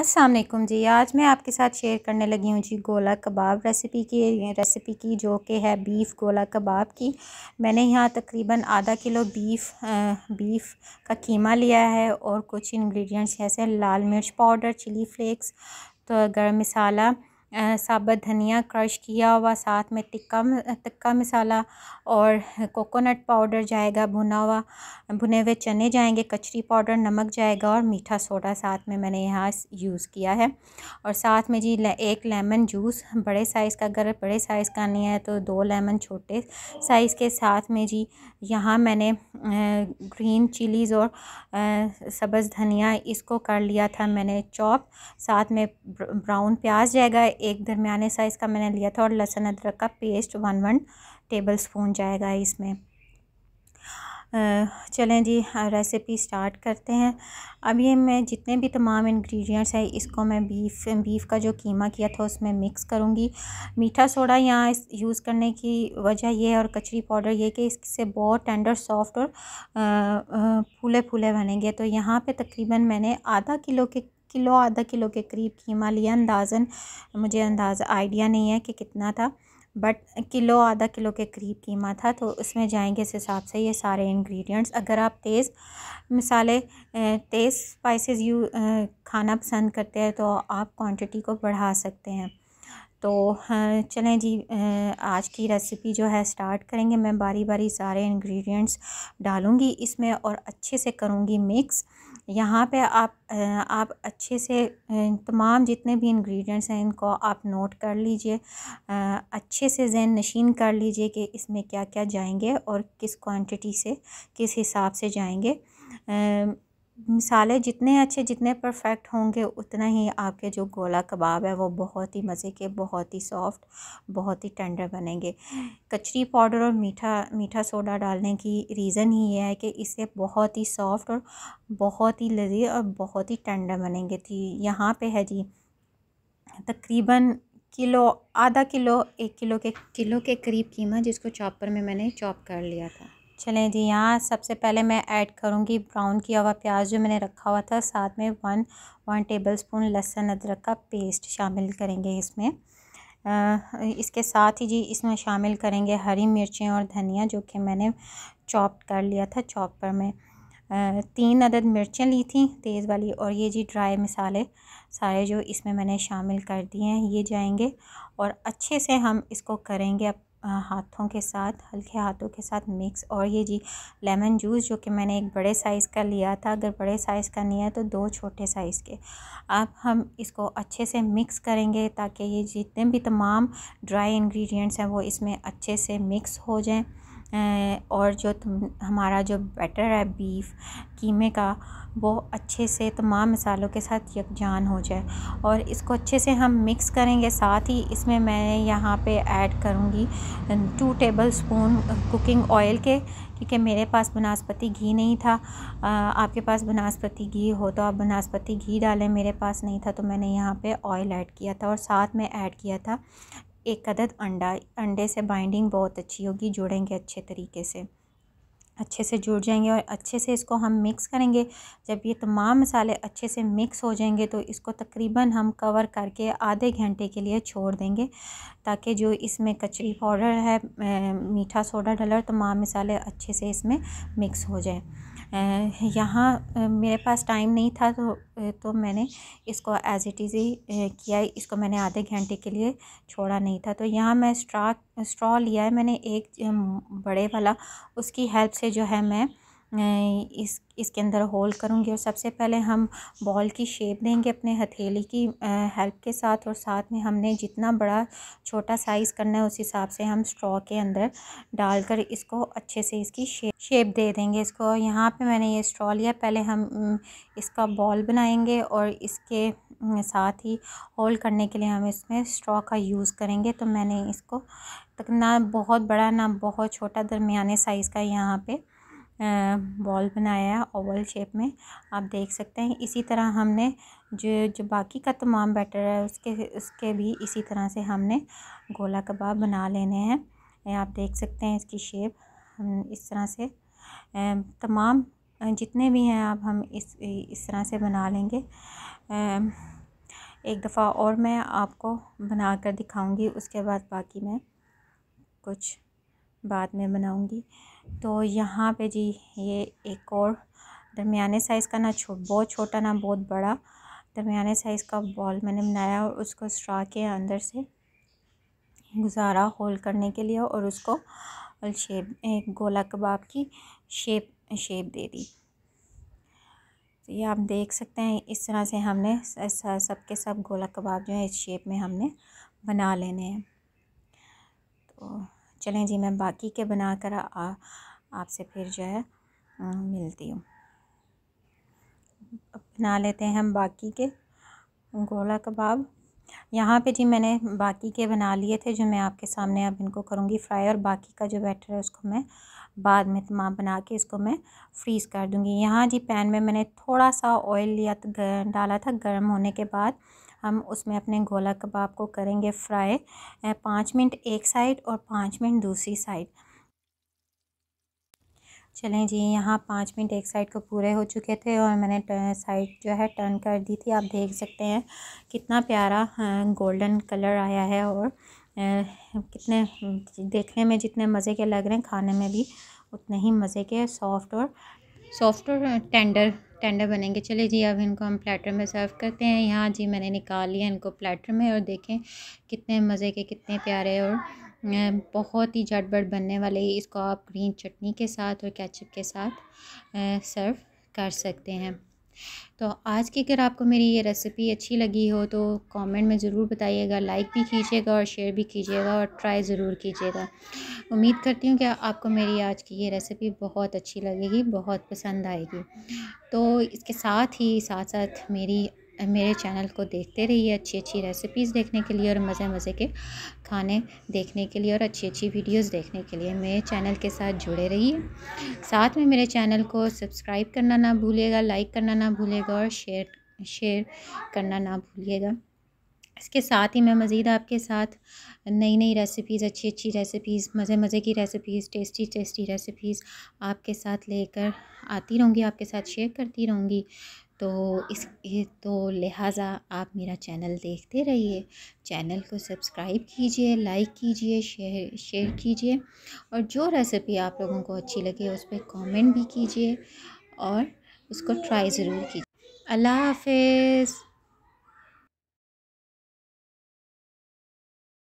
असलम जी आज मैं आपके साथ शेयर करने लगी हूँ जी गोला कबाब रेसिपी की रेसिपी की जो कि है बीफ़ गोला कबाब की मैंने यहाँ तकरीबन आधा किलो बीफ आ, बीफ का कीमा लिया है और कुछ इंग्रेडिएंट्स जैसे लाल मिर्च पाउडर चिली फ्लेक्स तो गर्म मसाला साबत धनिया क्रश किया हुआ साथ में टिक्का टिक्का मसाला और कोकोनट पाउडर जाएगा भुना हुआ भुने हुए चने जाएंगे कचरी पाउडर नमक जाएगा और मीठा सोडा साथ में मैंने यहाँ यूज़ किया है और साथ में जी एक लेमन जूस बड़े साइज़ का अगर बड़े साइज़ का नहीं है तो दो लेमन छोटे साइज़ के साथ में जी यहाँ मैंने ग्रीन चिलीज़ और सब्ज़ धनिया इसको कर लिया था मैंने चॉप साथ में ब्राउन प्याज जाएगा एक दरमियाने साइज़ का मैंने लिया था और लहसुन अदरक का paste one one tablespoon जाएगा इसमें चलें जी रेसिपी स्टार्ट करते हैं अब ये मैं जितने भी तमाम इंग्रेडिएंट्स हैं इसको मैं बीफ बीफ का जो कीमा किया था उसमें मिक्स करूँगी मीठा सोडा यहाँ यूज़ करने की वजह ये है और कचरी पाउडर ये कि इससे बहुत टेंडर सॉफ्ट और फूले फूले बनेंगे तो यहाँ पे तकरीबन मैंने आधा किलो के किलो आधा किलो के करीब कीमा लिया अंदाज़न मुझे अंदाज़ आइडिया नहीं है कि कितना था बट किलो आधा किलो के करीब कीमा था तो उसमें जाएंगे इस हिसाब से ये सारे इंग्रेडिएंट्स अगर आप तेज़ मिसाले तेज़ स्पाइसेस यू खाना पसंद करते हैं तो आप क्वांटिटी को बढ़ा सकते हैं तो चलें जी आज की रेसिपी जो है स्टार्ट करेंगे मैं बारी बारी सारे इंग्रेडिएंट्स डालूँगी इसमें और अच्छे से करूँगी मिक्स यहाँ पे आप आप अच्छे से तमाम जितने भी इंग्रेडिएंट्स हैं इनको आप नोट कर लीजिए अच्छे से जहन नशीन कर लीजिए कि इसमें क्या क्या जाएंगे और किस क्वांटिटी से किस हिसाब से जाएंगे मिसाले जितने अच्छे जितने परफेक्ट होंगे उतना ही आपके जो गोला कबाब है वो बहुत ही मज़े के बहुत ही सॉफ्ट बहुत ही टेंडर बनेंगे कचरी पाउडर और मीठा मीठा सोडा डालने की रीज़न ही ये है कि इससे बहुत ही सॉफ्ट और बहुत ही लजीज और बहुत ही टेंडर बनेंगे थी तो यहाँ पे है जी तकरीबन किलो आधा किलो एक किलो के किलो के करीब कीमा जिसको चॉपर में मैंने चॉप कर लिया था चलें जी यहाँ सबसे पहले मैं ऐड करूँगी ब्राउन किया हुआ प्याज जो मैंने रखा हुआ था साथ में वन वन टेबल स्पून लहसुन अदरक का पेस्ट शामिल करेंगे इसमें आ, इसके साथ ही जी इसमें शामिल करेंगे हरी मिर्चें और धनिया जो कि मैंने चॉप कर लिया था चॉपर में आ, तीन अदद मिर्चें ली थी तेज़ वाली और ये जी ड्राई मसाले सारे जो इसमें मैंने शामिल कर दिए हैं ये जाएंगे और अच्छे से हम इसको करेंगे अब हाथों के साथ हल्के हाथों के साथ मिक्स और ये जी लेमन जूस जो कि मैंने एक बड़े साइज़ का लिया था अगर बड़े साइज़ का नहीं है तो दो छोटे साइज़ के अब हम इसको अच्छे से मिक्स करेंगे ताकि ये जितने भी तमाम ड्राई इंग्रेडिएंट्स हैं वो इसमें अच्छे से मिक्स हो जाएं और जो तुम हमारा जो बैटर है बीफ़ कीमे का वो अच्छे से तमाम मसालों के साथ यकजान हो जाए और इसको अच्छे से हम मिक्स करेंगे साथ ही इसमें मैं यहाँ पे ऐड करूँगी two tablespoon cooking oil के क्योंकि मेरे पास बनस्पति घी नहीं था आपके पास बनस्पति घी हो तो आप बनस्पति घी डालें मेरे पास नहीं था तो मैंने यहाँ पे ऑयल ऐड किया था और साथ में ऐड किया था एक अदद अंडा अंडे से बाइंडिंग बहुत अच्छी होगी जुड़ेंगे अच्छे तरीके से अच्छे से जुड़ जाएंगे और अच्छे से इसको हम मिक्स करेंगे जब ये तमाम मसाले अच्छे से मिक्स हो जाएंगे तो इसको तकरीबन हम कवर करके आधे घंटे के लिए छोड़ देंगे ताकि जो इसमें कचरी पाउडर है मीठा सोडा डलर तमाम मसाले अच्छे से इसमें मिक्स हो जाए यहाँ मेरे पास टाइम नहीं था तो तो मैंने इसको एज़ इट इज़ ही किया इसको मैंने आधे घंटे के लिए छोड़ा नहीं था तो यहाँ मैं स्ट्रा स्ट्रॉ लिया है मैंने एक बड़े वाला उसकी हेल्प से जो है मैं इस इसके अंदर होल करूँगी और सबसे पहले हम बॉल की शेप देंगे अपने हथेली की हेल्प के साथ और साथ में हमने जितना बड़ा छोटा साइज़ करना है उस हिसाब से हम स्ट्रॉ के अंदर डालकर इसको अच्छे से इसकी शेप शेप दे देंगे इसको यहाँ पे मैंने ये स्ट्रॉ लिया पहले हम इसका बॉल बनाएंगे और इसके साथ ही होल करने के लिए हम इसमें स्ट्रॉ का यूज़ करेंगे तो मैंने इसको तक ना बहुत बड़ा ना बहुत छोटा दरमियाने साइज़ का यहाँ पे बॉल बनाया है ओवल शेप में आप देख सकते हैं इसी तरह हमने जो जो बाकी का तमाम बैटर है उसके उसके भी इसी तरह से हमने गोला कबाब बना लेने हैं आप देख सकते हैं इसकी शेप हम इस तरह से तमाम जितने भी हैं आप हम इस इस तरह से बना लेंगे एक दफ़ा और मैं आपको बना कर दिखाऊँगी उसके बाद बाकी मैं कुछ बाद में बनाऊंगी तो यहाँ पे जी ये एक और दरमियाने साइज़ का ना छो बहुत छोटा ना बहुत बड़ा दरमियाने साइज़ का बॉल मैंने बनाया और उसको स्ट्रा के अंदर से गुजारा होल करने के लिए और उसको शेप एक गोला कबाब की शेप शेप दे दी तो ये आप देख सकते हैं इस तरह से हमने सबके सब गोला कबाब जो है इस शेप में हमने बना लेने हैं तो चलें जी मैं बाकी के बना कर आपसे फिर जो है मिलती हूँ बना लेते हैं हम बाकी के गोला कबाब यहाँ पे जी मैंने बाकी के बना लिए थे जो मैं आपके सामने अब इनको करूँगी फ्राई और बाकी का जो बैटर है उसको मैं बाद में तमाम बना के इसको मैं फ्रीज़ कर दूँगी यहाँ जी पैन में मैंने थोड़ा सा ऑयल लिया डाला था गर्म होने के बाद हम उसमें अपने गोला कबाब को करेंगे फ्राई पाँच मिनट एक साइड और पाँच मिनट दूसरी साइड चलें जी यहाँ पाँच मिनट एक साइड को पूरे हो चुके थे और मैंने साइड जो है टर्न कर दी थी आप देख सकते हैं कितना प्यारा गोल्डन कलर आया है और कितने देखने में जितने मज़े के लग रहे हैं खाने में भी उतने ही मज़े के सॉफ्ट और सॉफ्ट और टेंडर टेंडर बनेंगे चले जी अब इनको हम प्लेटर में सर्व करते हैं यहाँ जी मैंने निकाल लिया इनको प्लेटर में और देखें कितने मज़े के कितने प्यारे और बहुत ही झटबट बनने वाले इसको आप ग्रीन चटनी के साथ और कैचअप के साथ सर्व कर सकते हैं तो आज की अगर आपको मेरी ये रेसिपी अच्छी लगी हो तो कमेंट में ज़रूर बताइएगा लाइक भी कीजिएगा और शेयर भी कीजिएगा और ट्राई ज़रूर कीजिएगा उम्मीद करती हूँ कि आपको मेरी आज की ये रेसिपी बहुत अच्छी लगेगी बहुत पसंद आएगी तो इसके साथ ही साथ साथ मेरी मेरे चैनल को देखते रहिए अच्छी अच्छी रेसिपीज़ देखने के लिए और मज़े मज़े के खाने देखने के लिए और अच्छी अच्छी वीडियोस देखने के लिए मेरे चैनल के साथ जुड़े रहिए साथ में मेरे चैनल को सब्सक्राइब करना ना भूलिएगा लाइक करना ना भूलिएगा और शेयर शेयर करना ना भूलिएगा इसके साथ ही मैं मज़ीद आपके साथ नई नई रेसिपीज़ अच्छी अच्छी रेसिपीज़ मज़े मज़े की रेसिपीज़ टेस्टी टेस्टी रेसिपीज़ आपके साथ लेकर आती रहूँगी आपके साथ शेयर करती रहूँगी तो इस तो लिहाज़ा आप मेरा चैनल देखते रहिए चैनल को सब्सक्राइब कीजिए लाइक कीजिए शेयर शेयर कीजिए और जो रेसिपी आप लोगों को अच्छी लगे उस पर कॉमेंट भी कीजिए और उसको ट्राई ज़रूर कीजिए अल्लाह हाफिज़